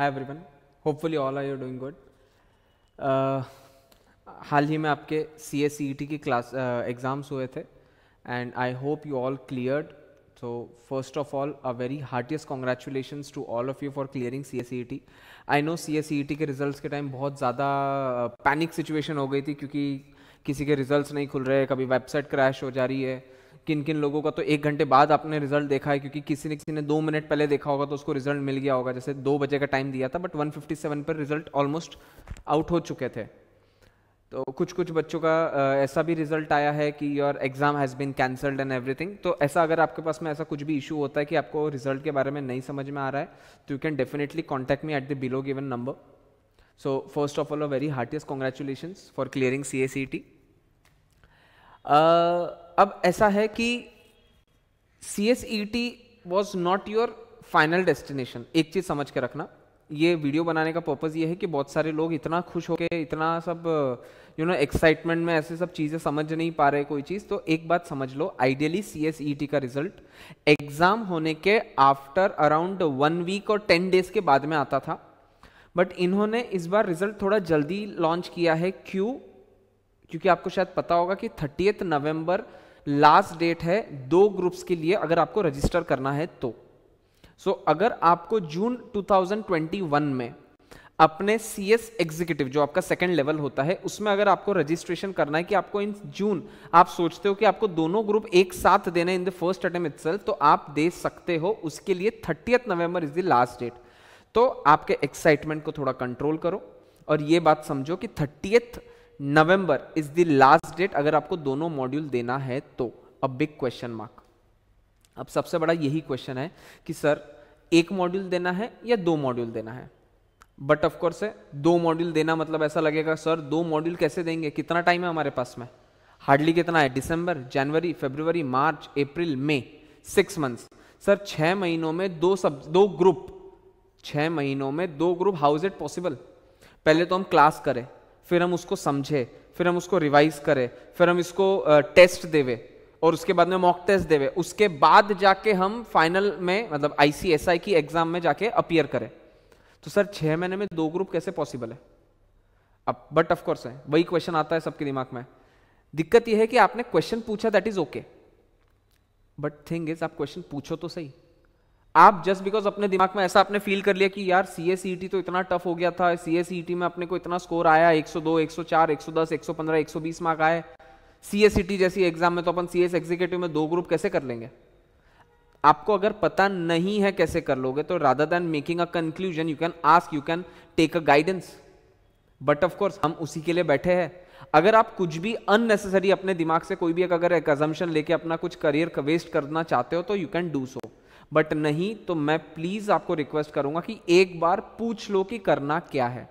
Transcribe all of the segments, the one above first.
Hi everyone hopefully all are you doing good हाल ही में आपके सी एस सी टी की क्लास एग्ज़ाम्स uh, हुए थे and I hope you all clear so first of all a very heartiest congratulation to all of you for clearing C S C T I know C S C T के result के time बहुत ज़्यादा panic uh, situation हो गई थी क्योंकि किसी के रिजल्ट नहीं खुल रहे कभी वेबसाइट क्रैश हो जा रही है किन किन लोगों का तो एक घंटे बाद आपने रिजल्ट देखा है क्योंकि किसी ने किसी ने दो मिनट पहले देखा होगा तो उसको रिजल्ट मिल गया होगा जैसे दो बजे का टाइम दिया था बट 157 पर रिजल्ट ऑलमोस्ट आउट हो चुके थे तो कुछ कुछ बच्चों का ऐसा भी रिजल्ट आया है कि your exam has been cancelled and everything तो ऐसा अगर आपके पास में ऐसा कुछ भी इशू होता है कि आपको रिजल्ट के बारे में नहीं समझ में आ रहा है तो you can definitely contact me at the below given number so first of all a very heartiest congratulation for clearing C A C T अब ऐसा है कि C S E T was not your final destination एक चीज़ समझ के रखना ये वीडियो बनाने का पर्पज़ ये है कि बहुत सारे लोग इतना खुश हो इतना सब यू नो एक्साइटमेंट में ऐसे सब चीज़ें समझ नहीं पा रहे कोई चीज़ तो एक बात समझ लो ideally C S E T का रिजल्ट एग्ज़ाम होने के आफ्टर अराउंड वन वीक और टेन डेज़ के बाद में आता था बट इन्होंने इस बार रिजल्ट थोड़ा जल्दी लॉन्च किया है क्यों क्योंकि आपको शायद पता होगा कि थर्टीएथ नवंबर लास्ट डेट है दो ग्रुप्स के लिए अगर आपको रजिस्टर करना है तो सो so, अगर आपको जून 2021 में अपने सी एस एग्जीक्यूटिव जो आपका सेकेंड लेवल होता है उसमें अगर आपको रजिस्ट्रेशन करना है कि आपको इन जून आप सोचते हो कि आपको दोनों ग्रुप एक साथ देना in the first attempt it तो आप दे सकते हो उसके लिए thirtieth November is the last date तो आपके एक्साइटमेंट को थोड़ा कंट्रोल करो और ये बात समझो कि thirtieth November is the last date अगर आपको दोनों मॉड्यूल देना है तो अ बिग क्वेश्चन मार्क अब सबसे बड़ा यही क्वेश्चन है कि सर एक मॉड्यूल देना है या दो मॉड्यूल देना है बट ऑफकोर्स है दो मॉड्यूल देना मतलब ऐसा लगेगा सर दो मॉड्यूल कैसे देंगे कितना टाइम है हमारे पास में हार्डली कितना है दिसंबर जनवरी फेब्रुवरी मार्च अप्रैल मई सिक्स मंथ्स सर छः महीनों में दो सब दो ग्रुप छः महीनों में दो group how is it possible पहले तो हम क्लास करें फिर हम उसको समझे फिर हम उसको रिवाइज करें फिर हम इसको टेस्ट देवे और उसके बाद में मॉक टेस्ट देवे उसके बाद जाके हम फाइनल में मतलब आईसीएसआई की एग्जाम में जाके अपियर करें तो सर छह महीने में दो ग्रुप कैसे पॉसिबल है अब बट ऑफकोर्स है वही क्वेश्चन आता है सबके दिमाग में दिक्कत यह है कि आपने क्वेश्चन पूछा that is okay but thing is आप क्वेश्चन पूछो तो सही आप जस्ट बिकॉज अपने दिमाग में ऐसा आपने फील कर लिया कि यार सी एस e तो इतना टफ हो गया था सी एस e में अपने को इतना स्कोर आया 102, 104, 110, 115, 120 मार्क आए सी एस e जैसी एग्जाम में तो अपन सी एस एग्जीक्यूटिव में दो ग्रुप कैसे कर लेंगे आपको अगर पता नहीं है कैसे कर लोगे तो rather than making a conclusion you can ask you can take a guidance but of course हम उसी के लिए बैठे हैं अगर आप कुछ भी अननेसेसरी अपने दिमाग से कोई भी एक अगर एक अजम्पन लेके अपना कुछ करियर वेस्ट करना चाहते हो तो you can do so but नहीं तो मैं प्लीज आपको रिक्वेस्ट करूंगा कि एक बार पूछ लो कि करना क्या है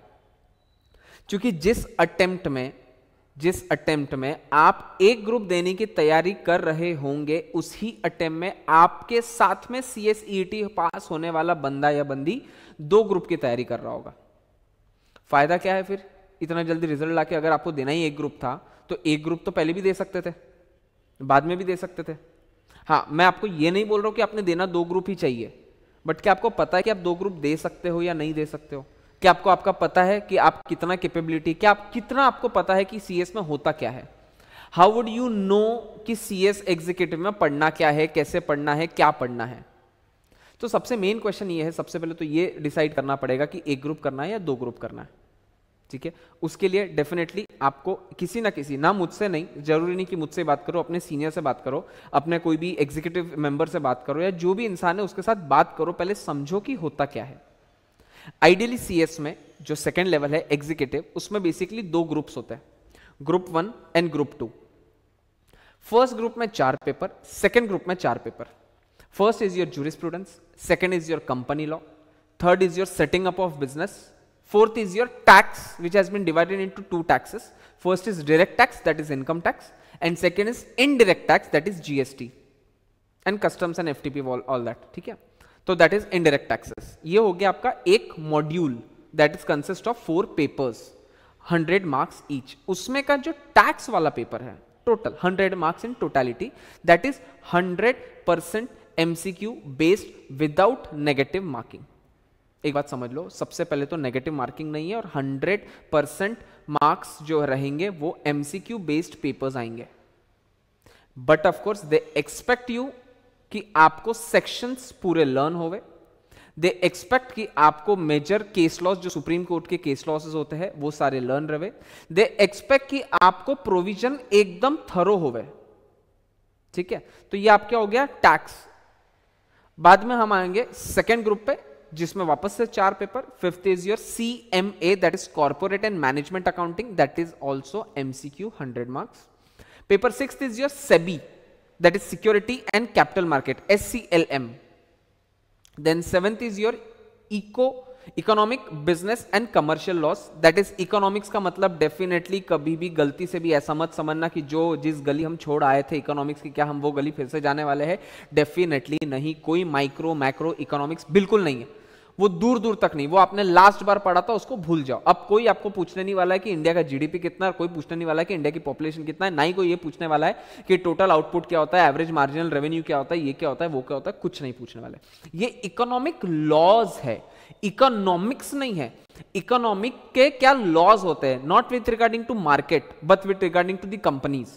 क्योंकि जिस अटेम्प्ट में जिस अटेम्प्ट में आप एक ग्रुप देने की तैयारी कर रहे होंगे उसी अटेम्प्ट में आपके साथ में सी पास e होने वाला बंदा या बंदी दो ग्रुप की तैयारी कर रहा होगा फायदा क्या है फिर इतना जल्दी रिजल्ट लाके अगर आपको देना ही एक ग्रुप था तो एक ग्रुप तो पहले भी दे सकते थे बाद में भी दे सकते थे हाँ मैं आपको ये नहीं बोल रहा हूँ कि आपने देना दो ग्रुप ही चाहिए बट क्या आपको पता है कि आप दो ग्रुप दे सकते हो या नहीं दे सकते हो क्या आपको आपका पता है कि आप कितना कैपेबिलिटी क्या आप कितना आपको पता है कि सी में होता क्या है हाउ वुड यू नो कि सी एस एग्जीक्यूटिव में पढ़ना क्या है कैसे पढ़ना है क्या पढ़ना है तो सबसे मेन क्वेश्चन ये है सबसे पहले तो ये डिसाइड करना पड़ेगा कि एक ग्रुप करना है या दो ग्रुप करना है ठीक है उसके लिए डेफिनेटली आपको किसी ना किसी ना मुझसे नहीं जरूरी नहीं कि मुझसे बात करो अपने सीनियर से बात करो अपने कोई भी एग्जीक्यूटिव मेंबर से बात करो या जो भी इंसान है उसके साथ बात करो पहले समझो कि होता क्या है आइडियली सी में जो सेकेंड लेवल है एग्जीक्यूटिव उसमें बेसिकली दो ग्रुप्स होते हैं group one and group two first group में चार पेपर सेकेंड ग्रुप में चार paper first is your jurisprudence second is your company law third is your setting up of business Fourth is your tax, which has been divided into two taxes. First is direct tax, that is income tax. And second is indirect tax, that is GST. And customs and FTP, all, all that. Okay? So that is indirect taxes. This is your one module that is consist of four papers. 100 marks each. Usme ka jo tax wala paper hai, total, 100 marks in totality. That is 100% MCQ based without negative marking. एक बात समझ लो सबसे पहले तो negative marking नहीं है और 100 percent marks जो रहेंगे वो एमसीक्यू बेस्ड पेपर्स आएंगे but of course they expect you कि आपको सेक्शंस पूरे लर्न होवे दे एक्सपेक्ट कि आपको मेजर केस लॉस जो सुप्रीम कोर्ट के केस लॉसेस होते हैं वो सारे लर्न रहे दे एक्सपेक्ट कि आपको प्रोविजन एकदम थरो होवे ठीक है तो ये आप क्या हो गया टैक्स बाद में हम आएंगे सेकेंड ग्रुप पे जिसमें वापस से चार paper fifth is your C M A that is corporate and management accounting that is also M C Q hundred marks paper six is your SEBI that is security and capital market S C L M then seventh is your eco economic business and commercial laws that is economics का मतलब definitely कभी भी गलती से भी ऐसा मत समझना कि जो जिस गली हम छोड़ आए थे इकोनॉमिक्स की क्या हम वो गली फिर से जाने वाले हैं डेफिनेटली नहीं कोई माइक्रो मैक्रो इकोनॉमिक्स बिल्कुल नहीं है वो दूर दूर तक नहीं वो आपने लास्ट बार पढ़ा था उसको भूल जाओ अब कोई आपको पूछने नहीं वाला है कि इंडिया का जीडीपी कितना है कोई पूछने नहीं वाला है कि इंडिया की पॉपुलेशन कितना है ना ही कोई ये पूछने वाला है कि टोटल आउटपुट क्या होता है एवरेज मार्जिनल रेवेन्यू क्या होता है ये क्या होता है वो क्या होता है कुछ नहीं पूछने वाला है ये इकोनॉमिक लॉज है इकोनॉमिक्स नहीं है इकोनॉमिक के क्या लॉज होते हैं not with regarding to market but with regarding to the companies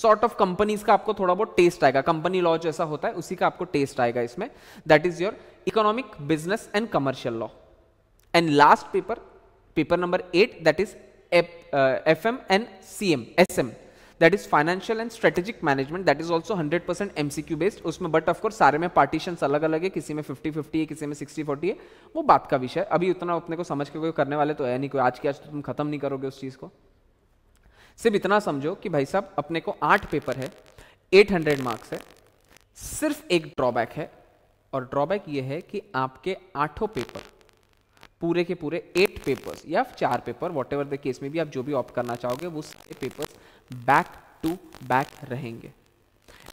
sort of companies का आपको थोड़ा बहुत टेस्ट आएगा कंपनी लॉ जैसा होता है उसी का आपको टेस्ट आएगा इसमें that is your economic business and commercial law and last paper paper number eight that is F M and C M S M that is financial and strategic management that is also hundred percent MCQ based उसमें but of course सारे में partition अलग अलग है किसी में fifty fifty है किसी में सिक्सटी फोर्टी है वो बात का विषय अभी उतना अपने को समझ के कोई करने वाले तो है नहीं कोई आज की आज तो तुम खत्म नहीं करोगे उस चीज़ को सिर्फ इतना समझो कि भाई साहब अपने को आठ पेपर है एट हंड्रेड मार्क्स है सिर्फ एक ड्रॉबैक है और ड्रॉबैक ये है कि आपके आठों पेपर पूरे के पूरे एट पेपर्स या चार paper whatever the case में भी आप जो भी ऑप्ट करना चाहोगे वो सारे पेपर बैक टू बैक रहेंगे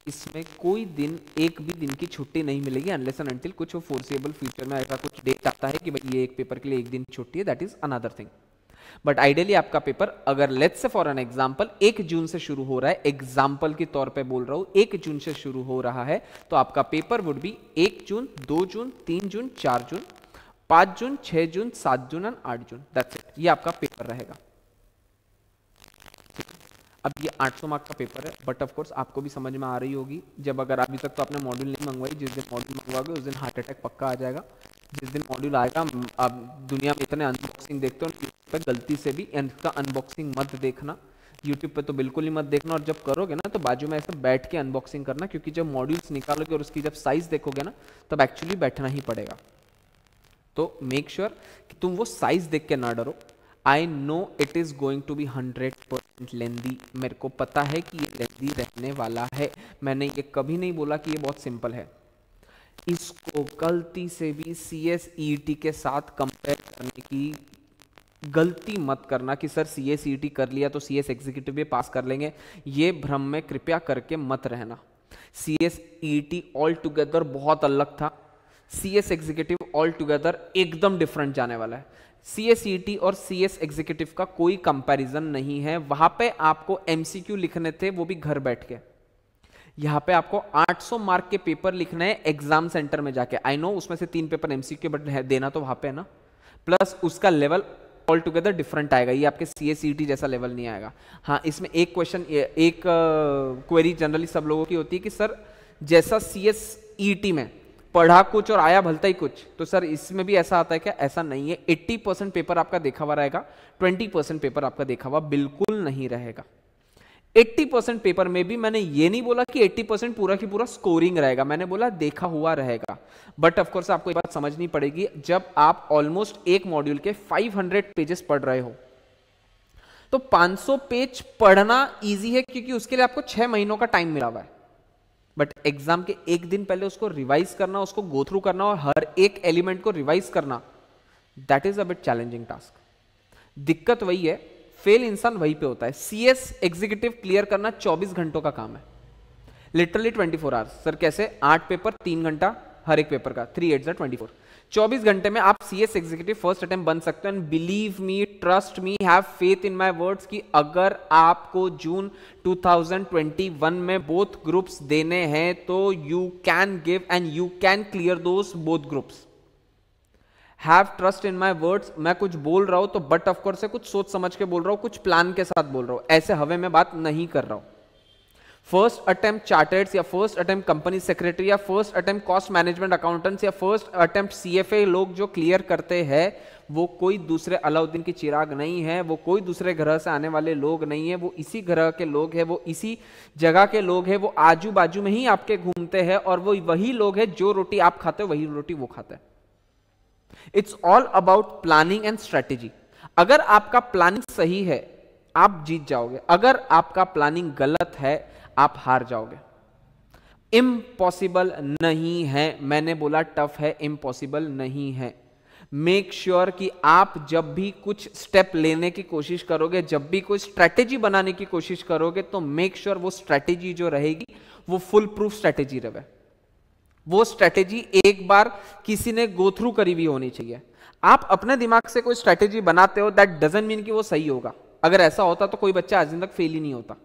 इसमें कोई दिन एक भी दिन की छुट्टी नहीं मिलेगी अनलेस एंड अनटिल कुछ फोर्सेबल फ्यूचर में ऐसा कुछ डेट आता है कि भाई ये एक पेपर के लिए एक दिन छुट्टी है that is another thing but ideally आपका पेपर अगर let's say for an example एक जून से शुरू हो रहा है एग्जाम्पल के तौर पे बोल रहा हूं एक जून से शुरू हो रहा है तो आपका पेपर वुड बी एक जून दो जून तीन जून चार जून पांच जून छह जून सात जून एंड आठ जून दैट्स इट ये आपका पेपर रहेगा अब ये 800 मार्क का पेपर है बट ऑफ कोर्स आपको भी समझ में आ रही होगी जब अगर अभी तक तो आपने मॉड्यूल नहीं मंगवाई जिस दिन मॉड्यूल मंगवाओगे उस दिन हार्ट अटैक पक्का आ जाएगा जिस दिन मॉड्यूल आएगा आप दुनिया में इतने अनबॉक्सिंग देखते हो यूट्यूब पर गलती से भी इनका अनबॉक्सिंग मत देखना यूट्यूब पर तो बिल्कुल ही मत देखना और जब करोगे ना तो बाजू में ऐसे बैठ के अनबॉक्सिंग करना क्योंकि जब मॉड्यूल्स निकालोगे और उसकी जब साइज देखोगे ना तब एक्चुअली बैठना ही पड़ेगा तो मेक श्योर sure कि तुम वो साइज देख के ना डरो I know it is going to be hundred percent lengthy मेरे को पता है कि ये लेंदी रहने वाला है मैंने ये कभी नहीं बोला कि ये बहुत सिंपल है इसको गलती से भी सी एस ई टी के साथ कंपेयर करने की गलती मत करना कि sir C S E T कर लिया तो सी एस एग्जीक्यूटिव भी पास कर लेंगे ये भ्रम में कृपया करके मत रहना C S E T all together बहुत अलग था C S executive all together एकदम डिफरेंट जाने वाला है सी e और सी एस एग्जीक्यूटिव का कोई कंपैरिजन नहीं है वहां पे आपको एमसीक्यू लिखने थे वो भी घर बैठ के यहां पे आपको 800 मार्क के पेपर लिखना है एग्जाम सेंटर में जाके आई नो उसमें से तीन पेपर एमसीक्यू बट देना तो वहां पे है ना प्लस उसका लेवल ऑल टुगेदर डिफरेंट आएगा ये आपके सी e जैसा लेवल नहीं आएगा हाँ इसमें एक क्वेश्चन एक क्वेरी uh, जनरली सब लोगों की होती है कि सर जैसा सी e में पढ़ा कुछ और आया भलता ही कुछ तो सर इसमें भी ऐसा आता है क्या ऐसा नहीं है एट्टी परसेंट पेपर आपका देखा हुआ रहेगा ट्वेंटी परसेंट पेपर आपका देखा हुआ बिल्कुल नहीं रहेगा एट्टी परसेंट पेपर में भी मैंने ये नहीं बोला कि एट्टी परसेंट पूरा की पूरा स्कोरिंग रहेगा मैंने बोला देखा हुआ रहेगा बट ऑफकोर्स आपको एक बात समझनी पड़ेगी जब आप ऑलमोस्ट एक मॉड्यूल के फाइव पेजेस पढ़ रहे हो तो 500 पेज पढ़ना इजी है क्योंकि उसके लिए आपको छह महीनों का टाइम मिला हुआ है बट एग्जाम के एक दिन पहले उसको रिवाइज करना उसको गो थ्रू करना और हर एक एलिमेंट को रिवाइज करना that is a bit challenging task दिक्कत वही है फेल इंसान वही पे होता है सी एस एग्जीक्यूटिव क्लियर करना 24 घंटों का काम है लिटरली 24 फोर आवर्स सर कैसे आठ पेपर तीन घंटा हर एक पेपर का थ्री एट ट्वेंटी फोर 24 घंटे में आप C S executive first attempt बन सकते हो and believe me trust me have faith in my words कि अगर आपको जून 2021 में बोथ ग्रुप्स देने हैं तो you can give and you can clear those both groups have trust in my words मैं कुछ बोल रहा हूं तो बट ऑफकोर्स कुछ सोच समझ के बोल रहा हूं कुछ प्लान के साथ बोल रहा हूं ऐसे हवे में बात नहीं कर रहा हूं फर्स्ट अटेम्प्ट चार्टर्ड या फर्स्ट अटेम्प्ट कंपनी सेक्रेटरी या first attempt cost management accountants या फर्स्ट अटेम्प्ट सीएफए लोग जो क्लियर करते हैं वो कोई दूसरे अलाउद्दीन की चिराग नहीं है वो कोई दूसरे ग्रह से आने वाले लोग नहीं है वो इसी ग्रह के लोग हैं वो इसी जगह के लोग हैं वो आजू बाजू में ही आपके घूमते हैं और वो वही लोग हैं जो रोटी आप खाते हो वही रोटी वो खाते हैं it's all about planning and strategy अगर आपका प्लानिंग सही है आप जीत जाओगे अगर आपका प्लानिंग गलत है आप हार जाओगे इम्पॉसिबल नहीं है मैंने बोला टफ है इम्पॉसिबल नहीं है मेक श्योर sure कि आप जब भी कुछ स्टेप लेने की कोशिश करोगे जब भी कोई स्ट्रैटेजी बनाने की कोशिश करोगे तो मेक श्योर sure वो स्ट्रैटेजी जो रहेगी वो फुल प्रूफ स्ट्रैटेजी रहे वो स्ट्रैटेजी एक बार किसी ने गो थ्रू करी हुई होनी चाहिए आप अपने दिमाग से कोई स्ट्रैटेजी बनाते हो दैट डजेंट मीन कि वो सही होगा अगर ऐसा होता तो कोई बच्चा आज दिन तक फेल ही नहीं होता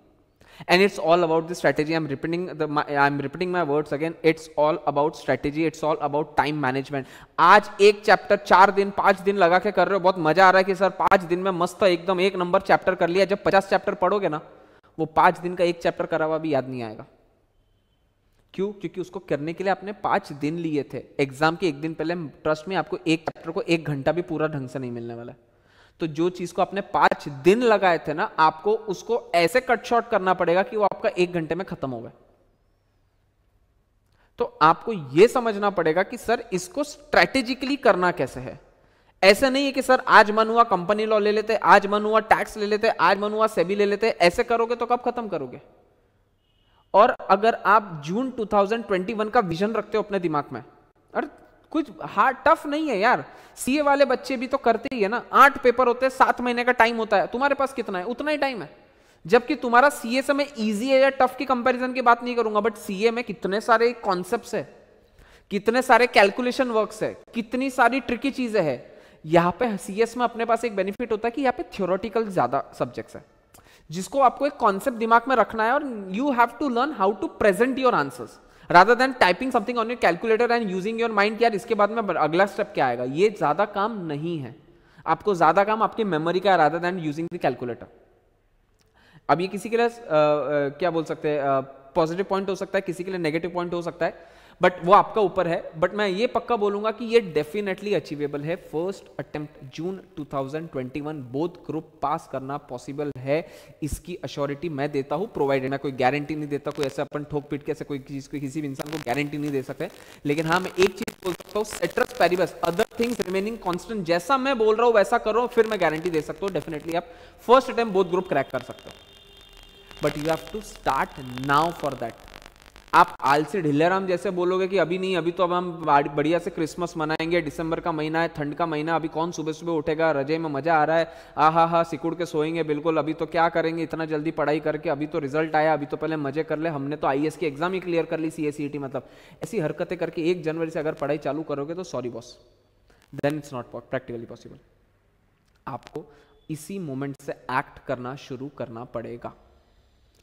and it's all about the strategy i'm repeating the my, i'm repeating my words again it's all about strategy it's all about time management aaj ek chapter 4 din 5 din laga ke kar rahe ho bahut maza aa raha hai ki sir 5 din mein mast ekdam ek number chapter kar liya jab 50 chapter पढ़ोगे na wo 5 din ka ek chapter kara hua bhi yaad nahi aayega क्यों क्योंकि उसको करने के लिए आपने पांच दिन लिए थे एग्जाम के एक दिन पहले ट्रस्ट में आपको एक चैप्टर को एक घंटा भी पूरा ढंग से नहीं मिलने वाला है तो जो चीज को आपने पांच दिन लगाए थे ना आपको उसको ऐसे कट शॉर्ट करना पड़ेगा कि वो आपका एक घंटे में खत्म हो गए तो आपको यह समझना पड़ेगा कि सर इसको स्ट्रेटेजिकली करना कैसे है ऐसे नहीं है कि सर आज मन हुआ कंपनी लॉ ले लेते आज मन हुआ टैक्स ले लेते आज मन हुआ सेबी ले लेते ऐसे करोगे तो कब खत्म करोगे और अगर आप जून 2021 का विजन रखते हो अपने दिमाग में अरे कुछ हार्ड टफ नहीं है यार सीए वाले बच्चे भी तो करते ही है ना आठ पेपर होते हैं सात महीने का टाइम होता है तुम्हारे पास कितना है उतना ही टाइम है जबकि तुम्हारा सीए से मैं ईजी है या टफ की कंपैरिजन की बात नहीं करूंगा बट सीए में कितने सारे कॉन्सेप्ट है कितने सारे कैलकुलेशन वर्क है कितनी सारी ट्रिकी चीजें है यहाँ पे सीएस में अपने पास एक बेनिफिट होता है कि यहाँ पे थियोरटिकल ज्यादा सब्जेक्ट्स है जिसको आपको एक कॉन्सेप्ट दिमाग में रखना है और you have to learn how to present your answers rather than typing something on your calculator and using your mind यार इसके बाद में अगला स्टेप क्या आएगा ये ज़्यादा काम नहीं है आपको ज़्यादा काम आपकी मेमोरी का rather than using the calculator अब ये किसी के लिए क्या बोल सकते हैं पॉजिटिव पॉइंट हो सकता है किसी के लिए नेगेटिव पॉइंट हो सकता है बट वो आपका ऊपर है बट मैं ये पक्का बोलूंगा कि ये डेफिनेटली अचीवेबल है first attempt June 2021 both group पास करना पॉसिबल है इसकी अश्योरिटी मैं देता हूं प्रोवाइडेड मैं कोई गारंटी नहीं देता कोई ऐसा अपन ठोक पीट के ऐसे कोई चीज को किसी भी इंसान को गारंटी नहीं दे सकते लेकिन हाँ मैं एक चीज बोल सकता हूँ ceteris paribus other things remaining constant जैसा मैं बोल रहा हूँ वैसा करो फिर मैं गारंटी दे सकता हूँ डेफिनेटली आप first attempt both group crack कर सकते हो but you have to start now for that आप आलसी ढिल्लेराम जैसे बोलोगे कि अभी नहीं अभी तो अब हम बढ़िया से क्रिसमस मनाएंगे दिसंबर का महीना है ठंड का महीना अभी कौन सुबह सुबह उठेगा रजे में मजा आ रहा है आ हा हा सिकुड़ के सोएंगे बिल्कुल अभी तो क्या करेंगे इतना जल्दी पढ़ाई करके अभी तो रिजल्ट आया अभी तो पहले मजे कर ले हमने तो आई की एग्जाम ही क्लियर कर ली सी एस e मतलब ऐसी हरकतें करके एक जनवरी से अगर पढ़ाई चालू करोगे तो sorry boss then it's not practically possible आपको इसी मोमेंट से एक्ट करना शुरू करना पड़ेगा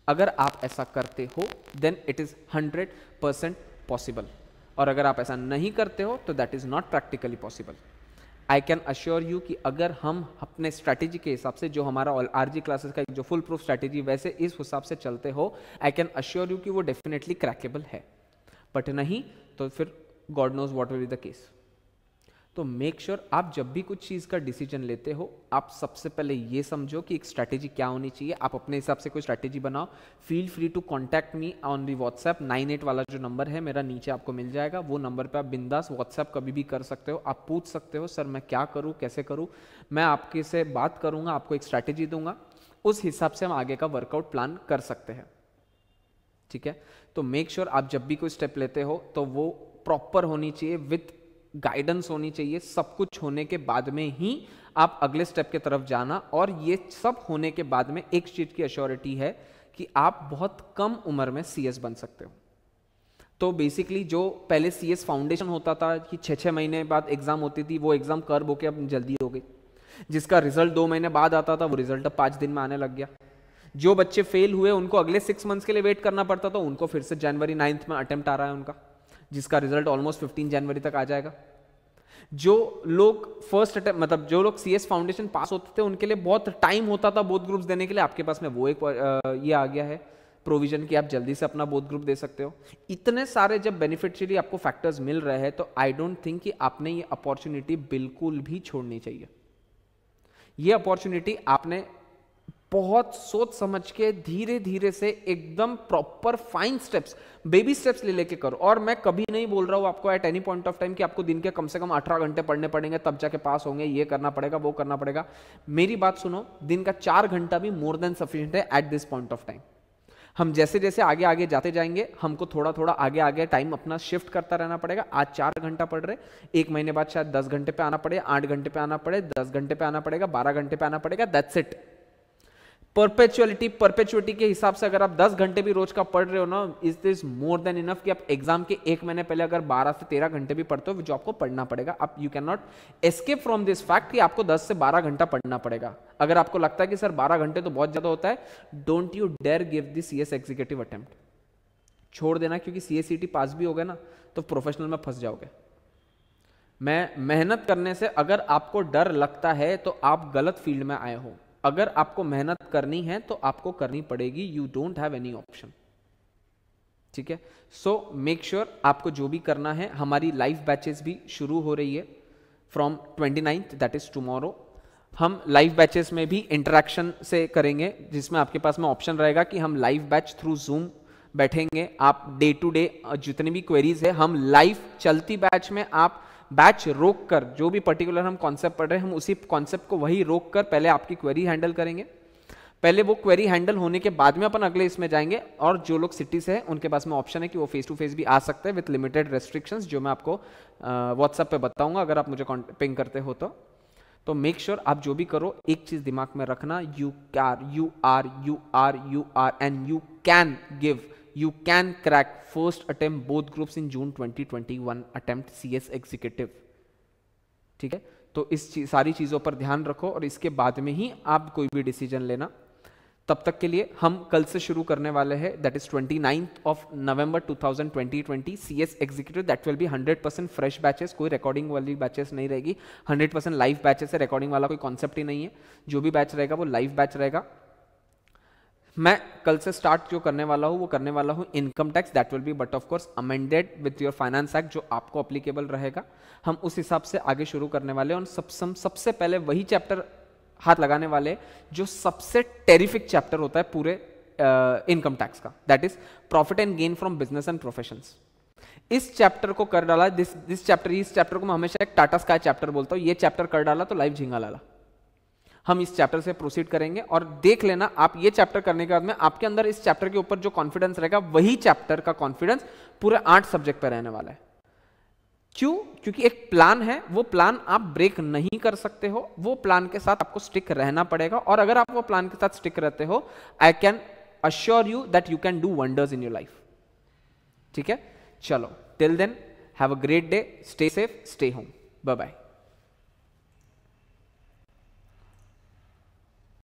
अगर आप ऐसा करते हो then it is hundred percent possible और अगर आप ऐसा नहीं करते हो तो that is not practically possible I can assure you कि अगर हम अपने स्ट्रैटेजी के हिसाब से जो हमारा ऑल आर जी क्लासेस का जो फुल प्रूफ स्ट्रैटेजी वैसे इस हिसाब से चलते हो आई कैन अश्योर यू कि वो डेफिनेटली क्रैकेबल है बट नहीं तो फिर god knows what will be the case तो मेक श्योर sure आप जब भी कुछ चीज़ का डिसीजन लेते हो आप सबसे पहले ये समझो कि एक स्ट्रैटेजी क्या होनी चाहिए आप अपने हिसाब से कोई स्ट्रैटेजी बनाओ feel free to contact me on the WhatsApp nine eight वाला जो नंबर है मेरा नीचे आपको मिल जाएगा वो नंबर पर आप बिंदास व्हाट्सएप कभी भी कर सकते हो आप पूछ सकते हो सर मैं क्या करूँ कैसे करूँ मैं आपके से बात करूँगा आपको एक स्ट्रैटेजी दूंगा उस हिसाब से हम आगे का वर्कआउट प्लान कर सकते हैं ठीक है तो मेक श्योर sure आप जब भी कोई स्टेप लेते हो तो वो प्रॉपर होनी चाहिए विथ गाइडेंस होनी चाहिए सब कुछ होने के बाद में ही आप अगले स्टेप के तरफ जाना और ये सब होने के बाद में एक चीज की अश्योरिटी है कि आप बहुत कम उम्र में सी बन सकते हो तो बेसिकली जो पहले सी एस फाउंडेशन होता था कि छः छः महीने बाद एग्जाम होती थी वो एग्जाम कर बो के अब जल्दी हो गई जिसका रिजल्ट दो महीने बाद आता था वो रिजल्ट अब पाँच दिन में आने लग गया जो बच्चे फेल हुए उनको अगले सिक्स मंथ्स के लिए वेट करना पड़ता था उनको फिर से जनवरी नाइन्थ में अटेम्प्ट आ रहा है उनका जिसका रिजल्ट ऑलमोस्ट फिफ्टीन जनवरी तक आ जाएगा जो लोग फर्स्ट अटेम्प मतलब जो लोग सी एस फाउंडेशन पास होते थे उनके लिए बहुत टाइम होता था बोध ग्रुप्स देने के लिए आपके पास में वो एक ये आ गया है प्रोविजन की आप जल्दी से अपना बोध ग्रुप दे सकते हो इतने सारे जब बेनिफिशियरी आपको फैक्टर्स मिल रहे हैं तो आई डोंट थिंक कि आपने ये अपॉर्चुनिटी बिल्कुल भी छोड़नी चाहिए ये अपॉर्चुनिटी आपने बहुत सोच समझ के धीरे धीरे से एकदम proper fine steps baby steps ले लेके करो और मैं कभी नहीं बोल रहा हूँ आपको at any point of time कि आपको दिन के कम से कम अठारह घंटे पढ़ने पड़ेंगे तब जाके पास होंगे ये करना पड़ेगा वो करना पड़ेगा मेरी बात सुनो दिन का चार घंटा भी मोर देन सफिशियंट है at this point of time हम जैसे जैसे आगे आगे जाते जाएंगे हमको थोड़ा थोड़ा आगे आगे टाइम अपना शिफ्ट करता रहना पड़ेगा आज चार घंटा पढ़ रहे एक महीने बाद शायद दस घंटे पे आना पड़े आठ घंटे पे आना पड़े दस घंटे पे आना पड़ेगा बारह घंटे पे आना पड़ेगा दैट्स इट परपेचुअलिटी परपेचुअटी के हिसाब से अगर आप 10 घंटे भी रोज का पढ़ रहे हो ना is this more than enough कि आप एग्जाम के एक महीने पहले अगर 12 से 13 घंटे भी पढ़ते हो जो आपको पढ़ना पड़ेगा आप you can not escape from this fact कि आपको 10 से 12 घंटा पढ़ना पड़ेगा अगर आपको लगता है कि सर 12 घंटे तो बहुत ज्यादा होता है don't you dare give this C S executive attempt छोड़ देना क्योंकि सी एस e पास भी हो गए ना तो प्रोफेशनल में फंस जाओगे मैं मेहनत करने से अगर आपको डर लगता है तो आप गलत फील्ड में आए हो अगर आपको मेहनत करनी है तो आपको करनी पड़ेगी you don't have any option ठीक है सो मेक श्योर आपको जो भी करना है हमारी लाइव बैचेस भी शुरू हो रही है from twenty ninth that is tomorrow हम लाइव बैचेस में भी इंटरेक्शन से करेंगे जिसमें आपके पास में ऑप्शन रहेगा कि हम लाइव बैच थ्रू जूम बैठेंगे आप डे टू डे जितनी भी क्वेरीज है हम लाइव चलती बैच में आप बैच रोक कर जो भी पर्टिकुलर हम कॉन्सेप्ट पढ़ रहे हैं हम उसी कॉन्सेप्ट को वही रोक कर पहले आपकी क्वेरी हैंडल करेंगे पहले वो क्वेरी हैंडल होने के बाद में अपन अगले इसमें जाएंगे और जो लोग सिटी से हैं उनके पास में ऑप्शन है कि वो फेस टू फेस भी आ सकते हैं विथ लिमिटेड रेस्ट्रिक्शन जो मैं आपको व्हाट्सअप पे बताऊंगा अगर आप मुझे पिंग करते हो तो तो मेक श्योर sure आप जो भी करो एक चीज दिमाग में रखना you care you are you are you are and you can give you can crack first attempt both groups in June 2021 attempt CS executive ठीक है तो इस ची, सारी चीज़ों पर ध्यान रखो और इसके बाद में ही आप कोई भी डिसीजन लेना तब तक के लिए हम कल से शुरू करने वाले हैं that is twenty ninth of November 2020 C S executive that will be 100 percent fresh batches कोई रिकॉर्डिंग वाली बैचेस नहीं रहेगी 100 परसेंट लाइव बैचेस है रिकॉर्डिंग वाला कोई कॉन्सेप्ट ही नहीं है जो भी बैच रहेगा वो लाइव बैच रहेगा मैं कल से स्टार्ट जो करने वाला हूँ वो करने वाला हूँ income tax that will be but of course amended with your finance act जो आपको अप्लीकेबल रहेगा हम उस हिसाब से आगे शुरू करने वाले और सब सबसे पहले वही चैप्टर हाथ लगाने वाले जो सबसे टेरिफिक चैप्टर होता है पूरे इनकम uh, टैक्स का that is profit and gain from business and profession इस चैप्टर को कर डाला दिस दिस चैप्टर इस चैप्टर को मैं हमेशा एक टाटा स्काई चैप्टर बोलता हूँ ये चैप्टर कर डाला तो लाइव झिंगा लाला हम इस चैप्टर से प्रोसीड करेंगे और देख लेना आप ये चैप्टर करने के बाद में आपके अंदर इस चैप्टर के ऊपर जो कॉन्फिडेंस रहेगा वही चैप्टर का कॉन्फिडेंस पूरे आठ सब्जेक्ट पर रहने वाला है क्यों क्योंकि एक प्लान है वो प्लान आप ब्रेक नहीं कर सकते हो वो प्लान के साथ आपको स्टिक रहना पड़ेगा और अगर आप वो प्लान के साथ स्टिक रहते हो I can assure you that you can do wonders in your life ठीक है चलो till then have a great day stay safe stay home bye bye